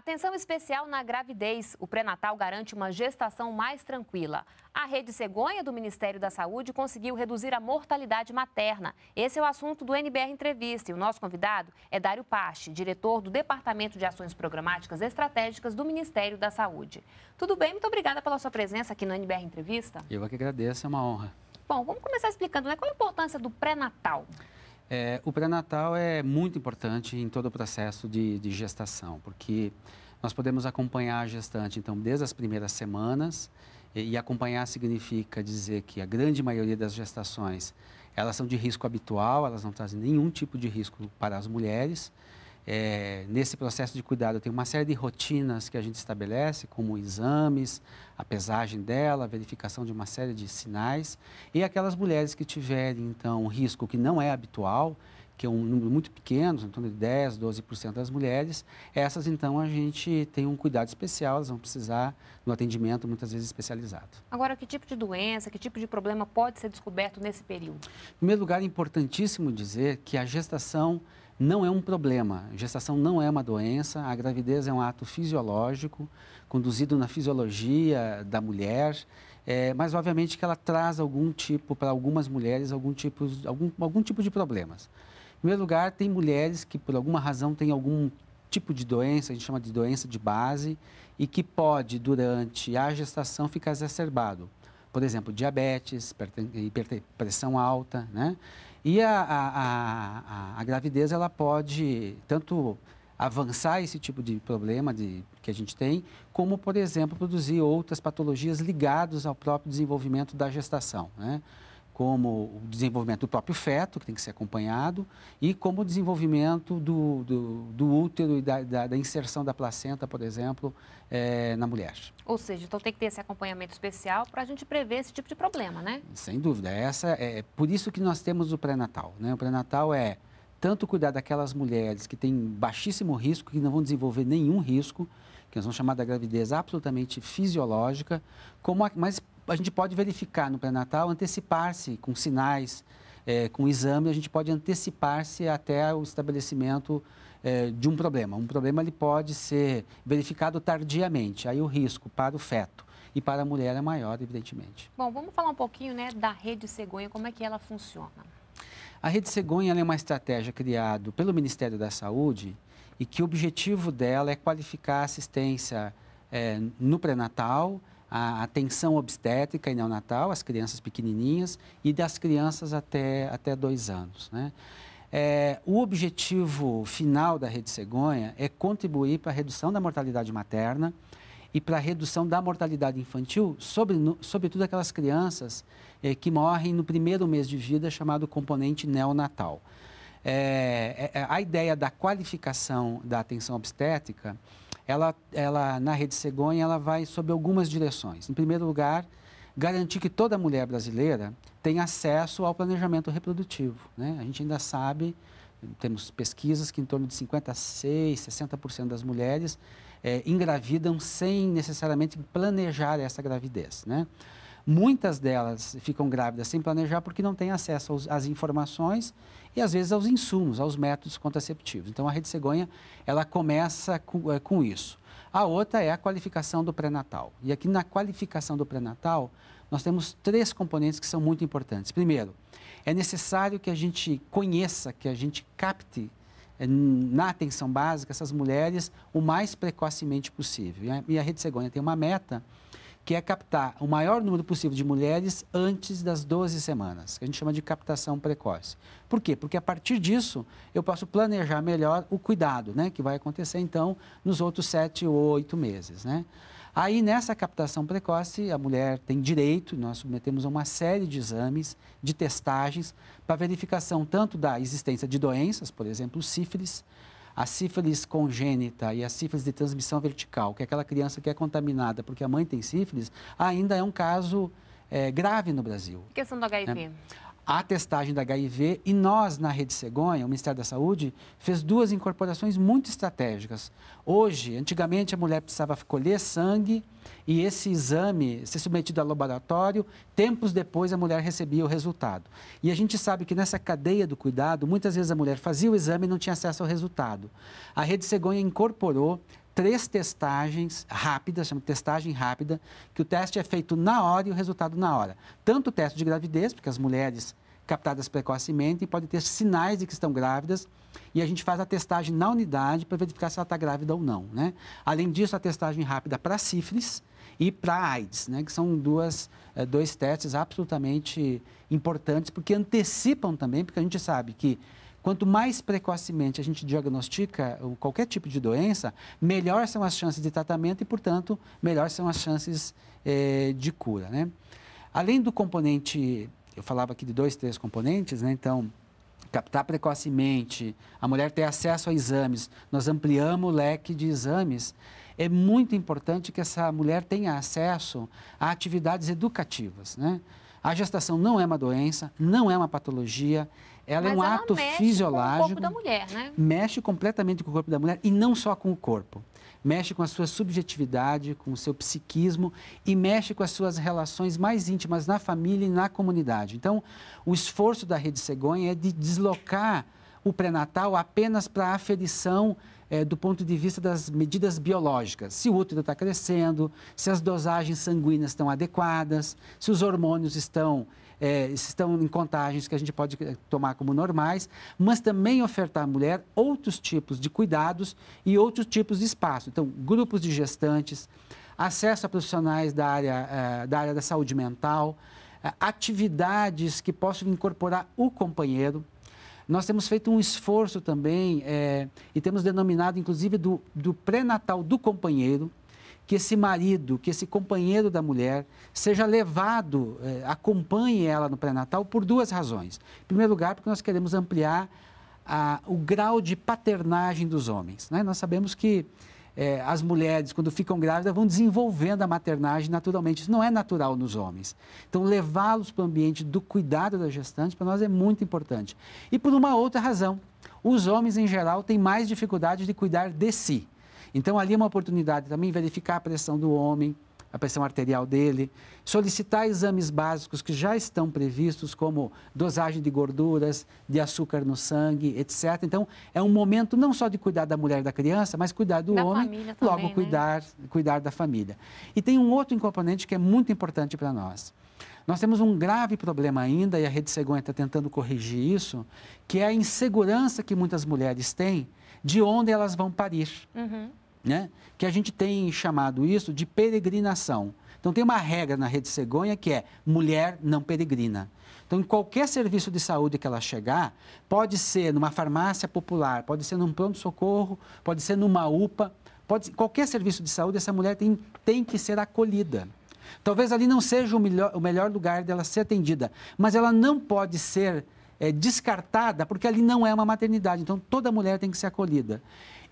Atenção especial na gravidez. O pré-natal garante uma gestação mais tranquila. A Rede Cegonha do Ministério da Saúde conseguiu reduzir a mortalidade materna. Esse é o assunto do NBR Entrevista. E o nosso convidado é Dário Pache, diretor do Departamento de Ações Programáticas Estratégicas do Ministério da Saúde. Tudo bem? Muito obrigada pela sua presença aqui no NBR Entrevista. Eu é que agradeço, é uma honra. Bom, vamos começar explicando né, qual a importância do pré-natal. É, o pré-natal é muito importante em todo o processo de, de gestação, porque nós podemos acompanhar a gestante, então, desde as primeiras semanas, e, e acompanhar significa dizer que a grande maioria das gestações, elas são de risco habitual, elas não trazem nenhum tipo de risco para as mulheres, é, nesse processo de cuidado, tem uma série de rotinas que a gente estabelece, como exames, a pesagem dela, a verificação de uma série de sinais. E aquelas mulheres que tiverem, então, um risco que não é habitual, que é um número muito pequeno, em torno de 10, 12% das mulheres, essas, então, a gente tem um cuidado especial, elas vão precisar de um atendimento muitas vezes especializado. Agora, que tipo de doença, que tipo de problema pode ser descoberto nesse período? Em primeiro lugar, é importantíssimo dizer que a gestação não é um problema. gestação não é uma doença, a gravidez é um ato fisiológico, conduzido na fisiologia da mulher, é, mas obviamente que ela traz algum tipo, para algumas mulheres, algum tipo, algum, algum tipo de problemas. Em primeiro lugar, tem mulheres que por alguma razão têm algum tipo de doença, a gente chama de doença de base, e que pode, durante a gestação, ficar exacerbado. Por exemplo, diabetes, hipertensão alta, né? E a, a, a, a gravidez, ela pode tanto avançar esse tipo de problema de, que a gente tem, como, por exemplo, produzir outras patologias ligadas ao próprio desenvolvimento da gestação. Né? como o desenvolvimento do próprio feto, que tem que ser acompanhado, e como o desenvolvimento do, do, do útero e da, da, da, inserção da placenta, por exemplo, é, na mulher. Ou seja, então tem que ter esse acompanhamento especial para a gente prever esse tipo de problema, né? Sem dúvida. Essa é, é por isso que nós temos o pré-natal. Né? O pré-natal é tanto cuidar daquelas mulheres que têm baixíssimo risco, que não vão desenvolver nenhum risco, que nós vamos chamar da gravidez absolutamente fisiológica, como a, mas a gente pode verificar no pré-natal, antecipar-se com sinais, é, com exame, a gente pode antecipar-se até o estabelecimento é, de um problema. Um problema ele pode ser verificado tardiamente, aí o risco para o feto e para a mulher é maior, evidentemente. Bom, vamos falar um pouquinho né, da rede cegonha, como é que ela funciona? A rede cegonha é uma estratégia criada pelo Ministério da Saúde e que o objetivo dela é qualificar a assistência é, no pré-natal a atenção obstétrica e neonatal, as crianças pequenininhas, e das crianças até, até dois anos. Né? É, o objetivo final da Rede Cegonha é contribuir para a redução da mortalidade materna e para a redução da mortalidade infantil, sobre, sobretudo aquelas crianças é, que morrem no primeiro mês de vida, chamado componente neonatal. É, é a ideia da qualificação da atenção obstétrica ela, ela na Rede Cegonha, ela vai sob algumas direções. Em primeiro lugar, garantir que toda mulher brasileira tenha acesso ao planejamento reprodutivo. Né? A gente ainda sabe, temos pesquisas que em torno de 56, 60% das mulheres é, engravidam sem necessariamente planejar essa gravidez. Né? Muitas delas ficam grávidas sem planejar porque não têm acesso aos, às informações e às vezes aos insumos, aos métodos contraceptivos. Então a rede cegonha ela começa com, é, com isso. A outra é a qualificação do pré-natal. E aqui na qualificação do pré-natal, nós temos três componentes que são muito importantes. Primeiro, é necessário que a gente conheça, que a gente capte eh, na atenção básica essas mulheres o mais precocemente possível. E a Rede Cegonha tem uma meta que é captar o maior número possível de mulheres antes das 12 semanas, que a gente chama de captação precoce. Por quê? Porque a partir disso eu posso planejar melhor o cuidado, né, que vai acontecer então nos outros 7 ou 8 meses, né? Aí, nessa captação precoce, a mulher tem direito, nós submetemos a uma série de exames, de testagens, para verificação tanto da existência de doenças, por exemplo, sífilis, a sífilis congênita e a sífilis de transmissão vertical, que é aquela criança que é contaminada porque a mãe tem sífilis, ainda é um caso é, grave no Brasil. E questão do HIV? Né? a testagem da HIV e nós, na Rede Cegonha, o Ministério da Saúde, fez duas incorporações muito estratégicas. Hoje, antigamente, a mulher precisava colher sangue e esse exame ser submetido ao laboratório, tempos depois a mulher recebia o resultado. E a gente sabe que nessa cadeia do cuidado, muitas vezes a mulher fazia o exame e não tinha acesso ao resultado. A Rede Cegonha incorporou três testagens rápidas, chama testagem rápida, que o teste é feito na hora e o resultado na hora. Tanto o teste de gravidez, porque as mulheres captadas precocemente podem ter sinais de que estão grávidas, e a gente faz a testagem na unidade para verificar se ela está grávida ou não. Né? Além disso, a testagem rápida para sífilis e para AIDS, né? que são duas, eh, dois testes absolutamente importantes, porque antecipam também, porque a gente sabe que Quanto mais precocemente a gente diagnostica qualquer tipo de doença, melhor são as chances de tratamento e, portanto, melhor são as chances eh, de cura. Né? Além do componente, eu falava aqui de dois, três componentes, né? então, captar precocemente, a mulher ter acesso a exames, nós ampliamos o leque de exames. É muito importante que essa mulher tenha acesso a atividades educativas. Né? A gestação não é uma doença, não é uma patologia, ela Mas é um ela ato mexe fisiológico. Com o corpo da mulher, né? Mexe completamente com o corpo da mulher e não só com o corpo. Mexe com a sua subjetividade, com o seu psiquismo e mexe com as suas relações mais íntimas na família e na comunidade. Então, o esforço da Rede Cegonha é de deslocar o pré-natal apenas para a aferição é, do ponto de vista das medidas biológicas. Se o útero está crescendo, se as dosagens sanguíneas estão adequadas, se os hormônios estão é, estão em contagens que a gente pode eh, tomar como normais, mas também ofertar à mulher outros tipos de cuidados e outros tipos de espaço. Então, grupos de gestantes, acesso a profissionais da área, eh, da, área da saúde mental, eh, atividades que possam incorporar o companheiro. Nós temos feito um esforço também é, e temos denominado, inclusive, do, do pré-natal do companheiro, que esse marido, que esse companheiro da mulher seja levado, eh, acompanhe ela no pré-natal por duas razões. Em primeiro lugar, porque nós queremos ampliar o grau de paternagem dos homens. Né? Nós sabemos que eh, as mulheres, quando ficam grávidas, vão desenvolvendo a maternagem naturalmente. Isso não é natural nos homens. Então, levá-los para o ambiente do cuidado da gestante, para nós é muito importante. E por uma outra razão, os homens, em geral, têm mais dificuldade de cuidar de si. Então, ali é uma oportunidade também verificar a pressão do homem, a pressão arterial dele, solicitar exames básicos que já estão previstos, como dosagem de gorduras, de açúcar no sangue, etc. Então, é um momento não só de cuidar da mulher e da criança, mas cuidar do da homem, também, logo né? cuidar, cuidar da família. E tem um outro componente que é muito importante para nós. Nós temos um grave problema ainda, e a Rede Segon está tentando corrigir isso, que é a insegurança que muitas mulheres têm de onde elas vão parir. Uhum né? que a gente tem chamado isso de peregrinação. Então, tem uma regra na rede cegonha que é mulher não peregrina. Então, em qualquer serviço de saúde que ela chegar, pode ser numa farmácia popular, pode ser num pronto-socorro, pode ser numa UPA, pode, qualquer serviço de saúde, essa mulher tem, tem que ser acolhida. Talvez ali não seja o melhor, o melhor lugar dela ser atendida, mas ela não pode ser é, descartada porque ali não é uma maternidade. Então, toda mulher tem que ser acolhida.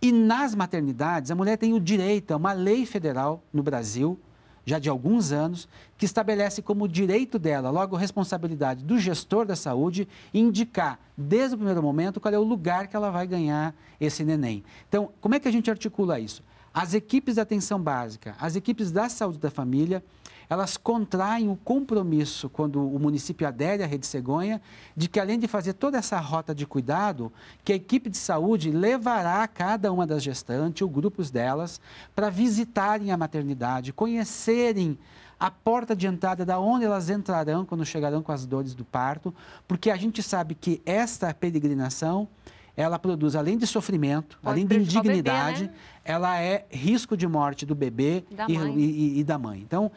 E nas maternidades, a mulher tem o direito a é uma lei federal no Brasil, já de alguns anos, que estabelece como direito dela, logo responsabilidade do gestor da saúde, indicar desde o primeiro momento qual é o lugar que ela vai ganhar esse neném. Então, como é que a gente articula isso? As equipes da atenção básica, as equipes da saúde da família, elas contraem o compromisso, quando o município adere à Rede Cegonha, de que além de fazer toda essa rota de cuidado, que a equipe de saúde levará cada uma das gestantes ou grupos delas para visitarem a maternidade, conhecerem a porta de entrada da onde elas entrarão quando chegarão com as dores do parto, porque a gente sabe que esta peregrinação ela produz, além de sofrimento, Pode além de indignidade, bebê, né? ela é risco de morte do bebê da e, e, e da mãe. Então,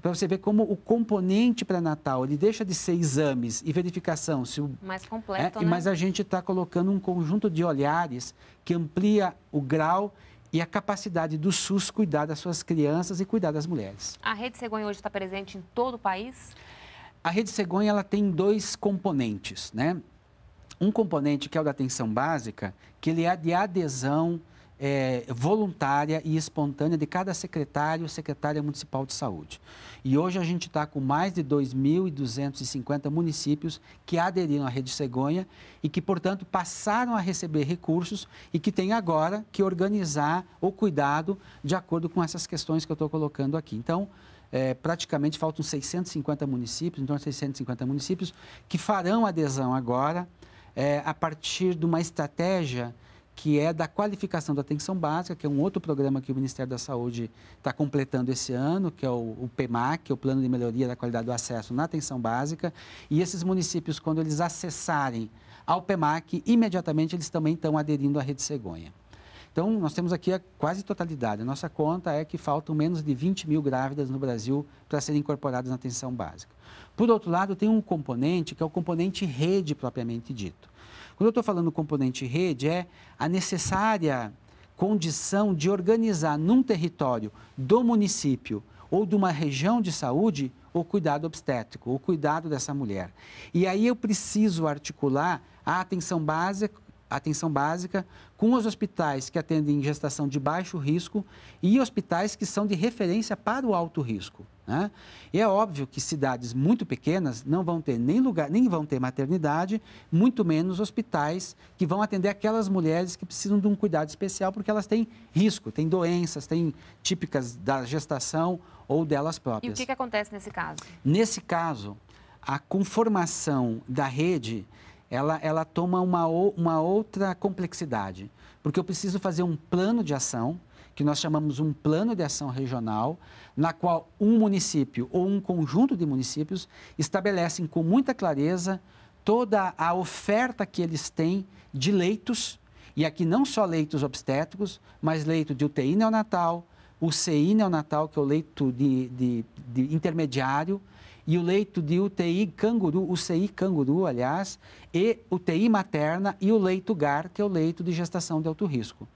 para você ver como o componente pré-natal ele deixa de ser exames e verificação se o, mais é, completo é, né? mas a gente está colocando um conjunto de olhares que amplia o grau e a capacidade do SUS cuidar das suas crianças e cuidar das mulheres a rede Cegonha hoje está presente em todo o país a rede Cegonha ela tem dois componentes né um componente que é o da atenção básica, que ele é de adesão é, voluntária e espontânea de cada secretário ou secretária municipal de saúde. E hoje a gente está com mais de 2.250 municípios que aderiram à Rede Cegonha e que, portanto, passaram a receber recursos e que têm agora que organizar o cuidado de acordo com essas questões que eu estou colocando aqui. Então, é, praticamente faltam 650 municípios, então 650 municípios, que farão adesão agora é, a partir de uma estratégia que é da qualificação da atenção básica, que é um outro programa que o Ministério da Saúde está completando esse ano, que é o, o PEMAC, é o Plano de Melhoria da Qualidade do Acesso na Atenção Básica. E esses municípios, quando eles acessarem ao PEMAC, imediatamente eles também estão aderindo à Rede Cegonha. Então, nós temos aqui a quase totalidade. A nossa conta é que faltam menos de 20 mil grávidas no Brasil para serem incorporadas na atenção básica. Por outro lado, tem um componente que é o componente rede propriamente dito. Quando eu estou falando componente rede, é a necessária condição de organizar num território do município ou de uma região de saúde o cuidado obstétrico, o cuidado dessa mulher. E aí eu preciso articular a atenção básica atenção básica com os hospitais que atendem gestação de baixo risco e hospitais que são de referência para o alto risco. Né? E é óbvio que cidades muito pequenas não vão ter nem lugar, nem vão ter maternidade, muito menos hospitais que vão atender aquelas mulheres que precisam de um cuidado especial porque elas têm risco, têm doenças, têm típicas da gestação ou delas próprias. E o que, que acontece nesse caso? Nesse caso, a conformação da rede ela, ela toma uma, uma outra complexidade, porque eu preciso fazer um plano de ação, que nós chamamos um plano de ação regional, na qual um município ou um conjunto de municípios estabelecem com muita clareza toda a oferta que eles têm de leitos, e aqui não só leitos obstétricos, mas leito de UTI neonatal, UCI neonatal, que é o leito de, de, de intermediário, e o leito de UTI canguru, UCI canguru, aliás, e UTI materna e o leito GAR, que é o leito de gestação de alto risco.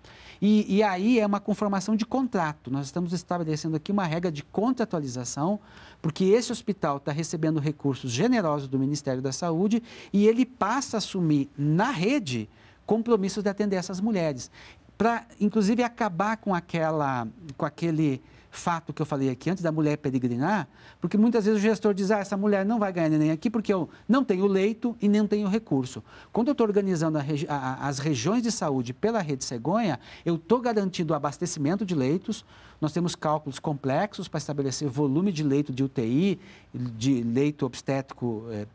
E, e aí é uma conformação de contrato. Nós estamos estabelecendo aqui uma regra de contratualização, porque esse hospital está recebendo recursos generosos do Ministério da Saúde e ele passa a assumir na rede compromissos de atender essas mulheres para, inclusive, acabar com, aquela, com aquele fato que eu falei aqui antes da mulher peregrinar, porque muitas vezes o gestor diz, ah, essa mulher não vai ganhar neném aqui porque eu não tenho leito e nem tenho recurso. Quando eu estou organizando regi a, as regiões de saúde pela rede cegonha, eu estou garantindo o abastecimento de leitos, nós temos cálculos complexos para estabelecer volume de leito de UTI, de leito obstétrico eh,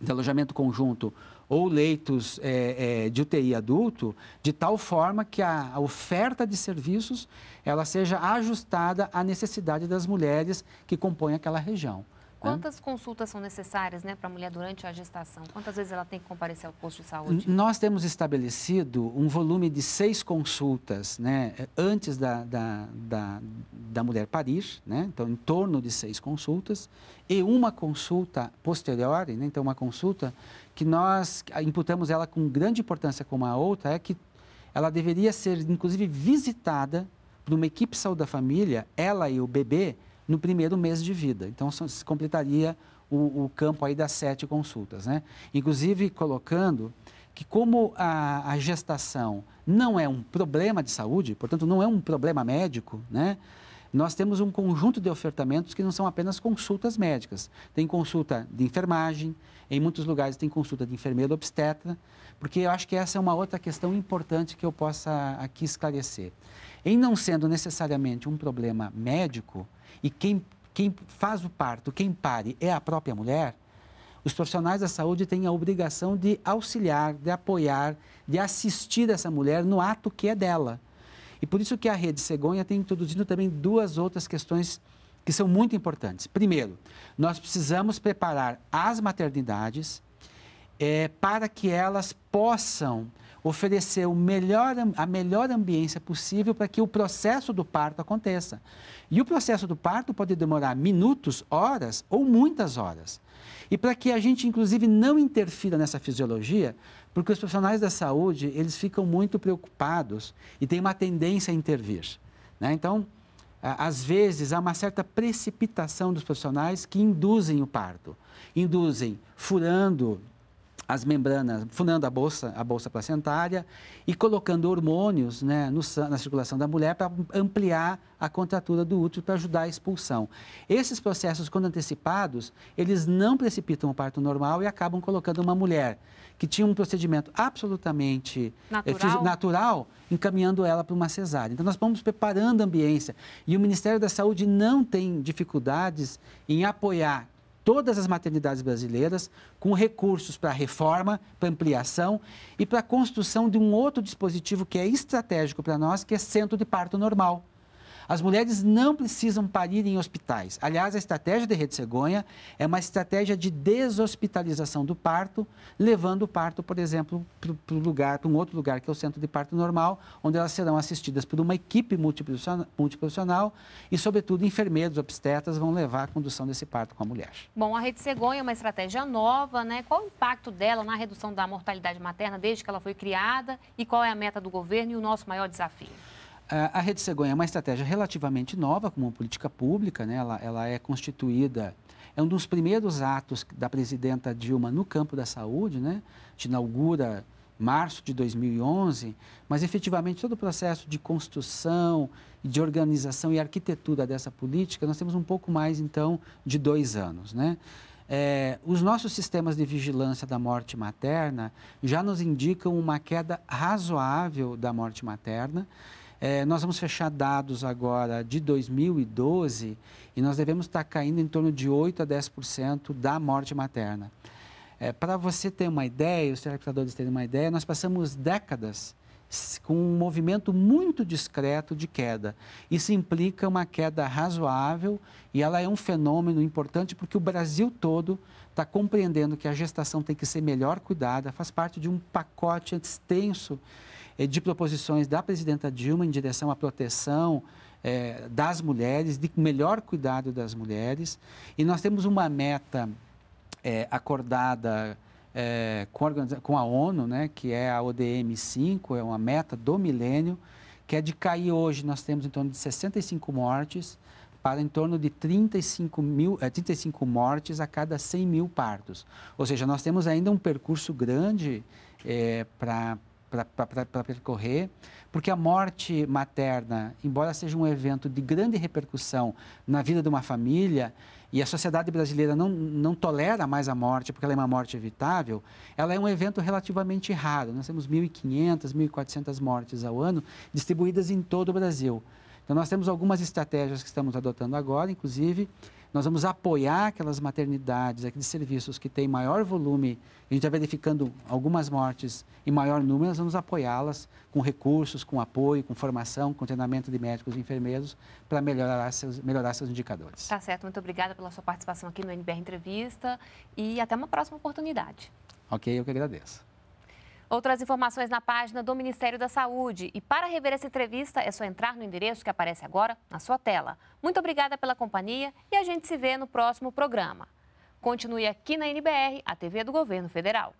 de alojamento conjunto ou leitos é, é, de UTI adulto, de tal forma que a, a oferta de serviços ela seja ajustada à necessidade das mulheres que compõem aquela região. Né? Quantas consultas são necessárias né, para a mulher durante a gestação? Quantas vezes ela tem que comparecer ao posto de saúde? Nós temos estabelecido um volume de seis consultas né, é, antes da, da, da, da mulher parir, né, então em torno de seis consultas, e uma consulta posterior, né, então uma consulta que nós imputamos ela com grande importância como a outra, é que ela deveria ser, inclusive, visitada por uma equipe de saúde da família, ela e o bebê, no primeiro mês de vida. Então, se completaria o, o campo aí das sete consultas, né? Inclusive, colocando que como a, a, gestação não é um problema de saúde, portanto, não é um problema médico, né? nós temos um conjunto de ofertamentos que não são apenas consultas médicas. Tem consulta de enfermagem, em muitos lugares tem consulta de enfermeira obstetra, porque eu acho que essa é uma outra questão importante que eu possa aqui esclarecer. Em não sendo necessariamente um problema médico, e quem, quem faz o parto, quem pare é a própria mulher, os profissionais da saúde têm a obrigação de auxiliar, de apoiar, de assistir essa mulher no ato que é dela. E por isso que a rede cegonha tem introduzido também duas outras questões que são muito importantes. Primeiro, nós precisamos preparar as maternidades é, para que elas possam oferecer o melhor, a melhor ambiência possível para que o processo do parto aconteça. E o processo do parto pode demorar minutos, horas ou muitas horas. E para que a gente, inclusive, não interfira nessa fisiologia, porque os profissionais da saúde, eles ficam muito preocupados e tem uma tendência a intervir. Né? Então, às vezes, há uma certa precipitação dos profissionais que induzem o parto. Induzem furando as membranas, funando a bolsa, a bolsa placentária e colocando hormônios né, no, na circulação da mulher para ampliar a contratura do útero para ajudar a expulsão. Esses processos, quando antecipados, eles não precipitam o parto normal e acabam colocando uma mulher que tinha um procedimento absolutamente eh, natural, natural encaminhando ela para uma cesárea. Então, nós vamos preparando a ambiência e o Ministério da Saúde não tem dificuldades em apoiar todas as maternidades brasileiras com recursos para reforma, para ampliação e para construção de um outro dispositivo que é estratégico para nós, que é centro de parto normal. As mulheres não precisam parir em hospitais. Aliás, a estratégia de Rede Cegonha é uma estratégia de deshospitalização do parto, levando o parto, por exemplo, para lugar, para um outro lugar que é o centro de parto normal, onde elas serão assistidas por uma equipe multiprofissional, multiprofissional e, sobretudo, enfermeiros, obstetras vão levar a condução desse parto com a mulher. Bom, a Rede Cegonha é uma estratégia nova, né? Qual o impacto dela na redução da mortalidade materna desde que ela foi criada e qual é a meta do governo e o nosso maior desafio? A Rede Cegonha é uma estratégia relativamente nova, como política pública, né? ela, ela é constituída, é um dos primeiros atos da presidenta Dilma no campo da saúde, né? a gente inaugura março de 2011, mas efetivamente todo o processo de construção, de organização e arquitetura dessa política, nós temos um pouco mais, então, de dois anos. Né? É, os nossos sistemas de vigilância da morte materna já nos indicam uma queda razoável da morte materna. É, nós vamos fechar dados agora de 2012 e nós devemos estar caindo em torno de 8 a 10% da morte materna. É, Para você ter uma ideia, os terapeutas terem uma ideia, nós passamos décadas com um movimento muito discreto de queda. Isso implica uma queda razoável e ela é um fenômeno importante porque o Brasil todo está compreendendo que a gestação tem que ser melhor cuidada, faz parte de um pacote extenso eh, de proposições da presidenta Dilma em direção à proteção é, das mulheres, de melhor cuidado das mulheres. E nós temos uma meta é, acordada é, com, a, com, a, ONU, né, que é a ODM 5, é uma meta do milênio, que é de cair hoje, nós temos em torno de 65 mortes, para em torno de 35, mil, 35 mortes a cada 100 mil partos. Ou seja, nós temos ainda um percurso grande é, para para percorrer, porque a morte materna, embora seja um evento de grande repercussão na vida de uma família, e a sociedade brasileira não, não tolera mais a morte, porque ela é uma morte evitável, ela é um evento relativamente raro. Nós temos 1.500, 1.400 mortes ao ano, distribuídas em todo o Brasil. Então, nós temos algumas estratégias que estamos adotando agora, inclusive, nós vamos apoiar aquelas maternidades, aqueles serviços que têm maior volume, a gente está verificando algumas mortes em maior número, nós vamos apoiá-las com recursos, com apoio, com formação, com treinamento de médicos e enfermeiros para melhorar seus, melhorar seus indicadores. Tá certo, muito obrigada pela sua participação aqui no NBR Entrevista e até uma próxima oportunidade. Ok, eu que agradeço. Outras informações na página do Ministério da Saúde. E para rever essa entrevista, é só entrar no endereço que aparece agora na sua tela. Muito obrigada pela companhia e a gente se vê no próximo programa. Continue aqui na NBR, a TV do Governo Federal.